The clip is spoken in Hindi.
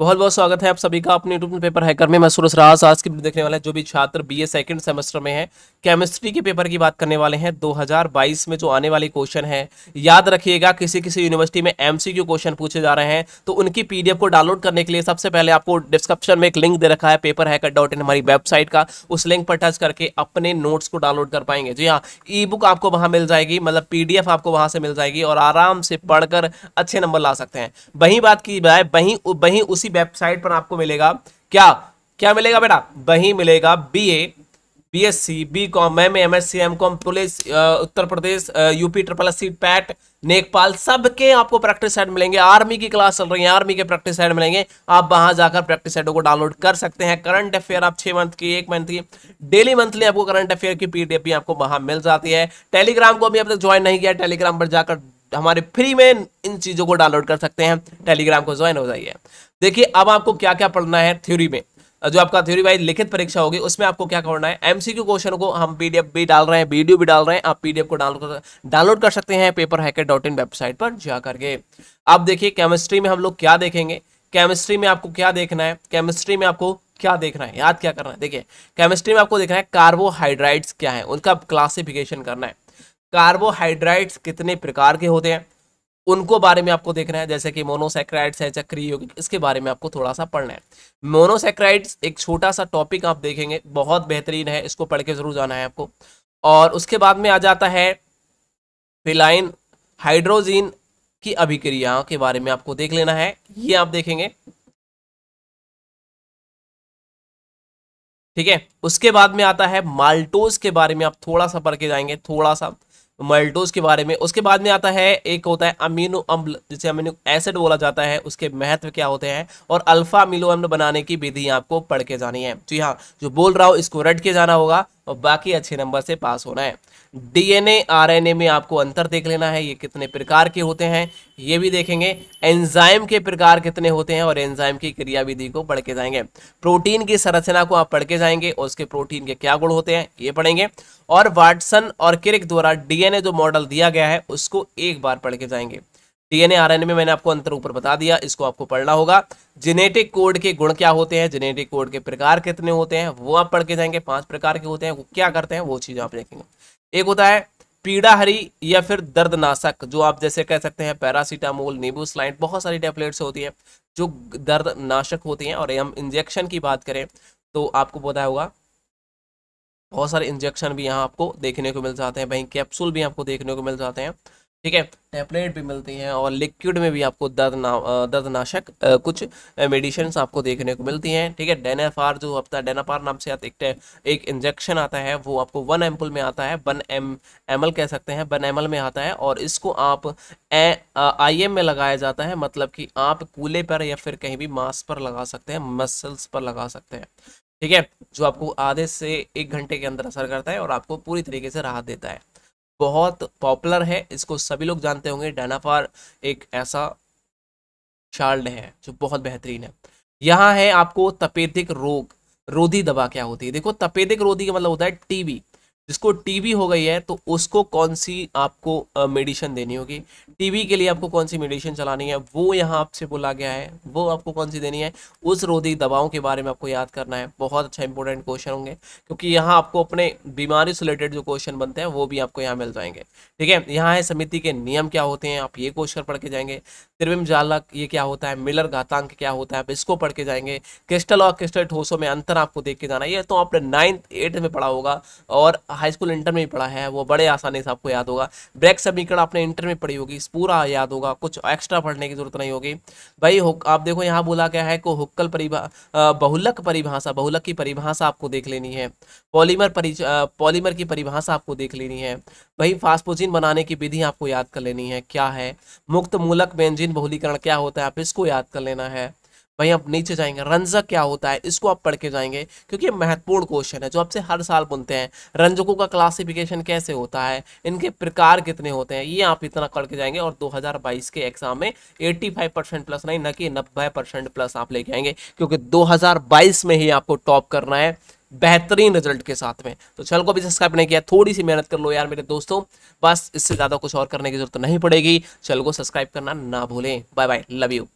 बहुत बहुत स्वागत है आप सभी का अपने यूट्यूब पेपर हैकर में मैं सूरज राज आज की देखने वाला है जो भी छात्र बीए सेकंड सेमेस्टर में हैं केमिस्ट्री के पेपर की बात करने वाले हैं 2022 में जो आने वाले क्वेश्चन हैं याद रखिएगा किसी किसी यूनिवर्सिटी में एमसीक्यू क्वेश्चन पूछे जा रहे हैं तो उनकी पीडीएफ को डाउनलोड करने के लिए सबसे पहले आपको डिस्क्रिप्शन में एक लिंक दे रखा है पेपर हैकर डॉट इन हमारी वेबसाइट का उस लिंक पर टच करके अपने नोट्स को डाउनलोड कर पाएंगे जी हाँ ई बुक आपको वहाँ मिल जाएगी मतलब पी आपको वहाँ से मिल जाएगी और आराम से पढ़कर अच्छे नंबर ला सकते हैं वहीं बात की जाए वहीं वहीं उसी किसी वेबसाइट पर आपको मिलेगा क्या क्या मिलेगा बेटा वही मिलेगा B A B S C B com M M S C M com police Uttar Pradesh UP triple C PET नेकपाल सबके आपको प्रैक्टिस सेट मिलेंगे आर्मी की क्लास चल रही है आर्मी के प्रैक्टिस सेट मिलेंगे आप वहां जाकर प्रैक्टिस सेटों को डाउनलोड कर सकते हैं करंट अफेयर आप छह मंथ की एक मंथ की डेली मंथली आपको करंट अफेयर की पीडीएफ भी आपको वहां मिल जाती है टेलीग्राम को अभी अब तक ज्वाइन नहीं किया टेलीग्राम पर जाकर हमारे फ्री में चीज़ों को डाउनलोड कर सकते हैं टेलीग्राम को ज्वाइन हो जाइए देखिए अब आपको क्या क्या पढ़ना है थ्योरी में जो आपका थ्योरी वाइज लिखित परीक्षा होगी उसमें आपको क्या करना है एमसीक्यू क्वेश्चन को हम पीडीएफ भी डाल रहे हैं वीडियो भी डाल रहे हैं आप पीडीएफ को डाउनलोड डाउनलोड कर सकते हैं paper hacker dot in website पर जा करके अब देखिए केमिस्ट्री में हम लोग क्या देखेंगे केमिस्ट्री में आपको क्या देखना है केमिस्ट्री में आपको क्या देखना है याद क्या करना है देखिए केमिस्ट्री में आपको देखना है कार्बोहाइड्राइट्स क्या है उनका क्लासिफिकेशन करना है कार्बोहाइड्राइट्स कितने प्रकार के होते हैं उनको बारे में आपको देखना है जैसे कि मोनोसेक्राइड्स है चक्रीय यौगिक इसके बारे में आपको थोड़ा सा पढ़ना है मोनोसेक्राइड्स एक छोटा सा टॉपिक आप देखेंगे बहुत बेहतरीन है इसको पढ़ के जरूर जाना है आपको और उसके बाद में आ जाता है फिलाइन हाइड्रोजीन की अभिक्रियाओं के बारे में आपको देख लेना है ये आप देखेंगे ठीक है उसके बाद में आता है माल्टोज के बारे में आप थोड़ा सा पढ़ के जाएंगे थोड़ा सा मल्टोज के बारे में उसके बाद में आता है एक होता है अमीनो अम्ल जिसे अमीनो एसिड बोला जाता है उसके महत्व क्या होते हैं और अल्फा अमीनो अम्ल बनाने की विधि आपको पढ़ के जानी है जी हाँ जो बोल रहा हूँ इसको रट के जाना होगा और बाकी अच्छे नंबर से पास होना है डीएनए आरएनए में आपको अंतर देख लेना है ये कितने प्रकार के होते हैं ये भी देखेंगे एंजाइम के प्रकार कितने होते हैं और एंजाइम की क्रियाविधि को पढ़ के जाएंगे प्रोटीन की संरचना को आप पढ़ के जाएंगे और उसके प्रोटीन के क्या गुण होते हैं ये पढ़ेंगे और वाटसन और किरिक द्वारा डीएनए जो मॉडल दिया गया है उसको एक बार पढ़ के जाएंगे डीएनए आरएनए में मैंने आपको अंतर ऊपर बता दिया इसको आपको पढ़ना होगा जेनेटिक कोड के गुण क्या होते हैं जेनेटिक कोड के प्रकार कितने होते हैं वो आप पढ़ के जाएंगे पांच प्रकार के होते हैं वो क्या करते हैं वो चीज आप देखेंगे एक होता है पीड़ाहरी या फिर दर्दनाशक जो आप जैसे कह सकते हैं पैरासीटामोल नींबू स्लाइट बहुत सारी टेबलेट्स होती है जो दर्दनाशक होती हैं और हम इंजेक्शन की बात करें तो आपको पता होगा बहुत सारे इंजेक्शन भी यहाँ आपको देखने को मिल जाते हैं भाई कैप्सूल भी आपको देखने को मिल जाते हैं ठीक है टेबलेट भी मिलती हैं और लिक्विड में भी आपको दर्द ना दर्दनाशक कुछ मेडिसिन आपको देखने को मिलती हैं ठीक है डेनाफार जो आपका डेनाफार नाम से आता एक एक इंजेक्शन आता है वो आपको वन एम्पल में आता है वन एम एम कह सकते हैं वन एम में आता है और इसको आप आई एम में लगाया जाता है मतलब कि आप कूले पर या फिर कहीं भी मांस पर लगा सकते हैं मसल्स पर लगा सकते हैं ठीक है जो आपको आधे से एक घंटे के अंदर असर करता है और आपको पूरी तरीके से राहत देता है बहुत पॉपुलर है इसको सभी लोग जानते होंगे डायनाफार एक ऐसा शार्ड है जो बहुत बेहतरीन है यहाँ है आपको तपेदिक रोग रोधी दवा क्या होती है देखो तपेदिक रोधी का मतलब होता है टीबी जिसको टीबी हो गई है तो उसको कौन सी आपको मेडिसिन देनी होगी टीबी के लिए आपको कौन सी मेडिसिन चलानी है वो यहाँ आपसे बोला गया है वो आपको कौन सी देनी है उस रोधी दवाओं के बारे में आपको याद करना है बहुत अच्छा इंपॉर्टेंट क्वेश्चन होंगे क्योंकि यहाँ आपको अपने बीमारी से रिलेटेड जो क्वेश्चन बनते हैं वो भी आपको यहाँ मिल जाएंगे ठीक है यहाँ है समिति के नियम क्या होते हैं आप ये क्वेश्चन पढ़ के जाएंगे त्रिविम जालक ये क्या होता है मिलर घातांक क्या होता है आप इसको पढ़ के जाएंगे क्रिस्टल और क्रिस्टल ठोसों में अंतर आपको देख के जाना ये तो आपने नाइन्थ एट्थ में पढ़ा होगा और हाई स्कूल इंटर में भी पढ़ा है वो बड़े आसानी से आपको याद होगा ब्रेक समीकरण आपने इंटर में पढ़ी होगी पूरा याद होगा कुछ एक्स्ट्रा पढ़ने की जरूरत नहीं होगी भाई आप देखो यहाँ बोला गया है को हुक्कल परिभा बहुलक परिभाषा बहुलक की परिभाषा आपको देख लेनी है पॉलीमर पॉलीमर की परिभाषा आपको देख लेनी है भाई फास्पोजिन बनाने की विधि आपको याद कर लेनी है क्या है मुक्त मूलक बेंजिन बहुलीकरण क्या होता है आप इसको याद कर लेना है वहीं आप नीचे जाएंगे रंजक क्या होता है इसको आप पढ़ के जाएंगे क्योंकि ये महत्वपूर्ण क्वेश्चन है जो आपसे हर साल बनते हैं रंजकों का क्लासिफिकेशन कैसे होता है इनके प्रकार कितने होते हैं ये आप इतना पढ़ के जाएंगे और 2022 के एग्जाम में 85 परसेंट प्लस नहीं न कि 90 परसेंट प्लस आप लेके आएंगे क्योंकि दो में ही आपको टॉप करना है बेहतरीन रिजल्ट के साथ में तो चल को अभी सब्सक्राइब नहीं किया थोड़ी सी मेहनत कर लो यार मेरे दोस्तों बस इससे ज़्यादा कुछ और करने की जरूरत नहीं पड़ेगी चल को सब्सक्राइब करना ना भूलें बाय बाय लव यू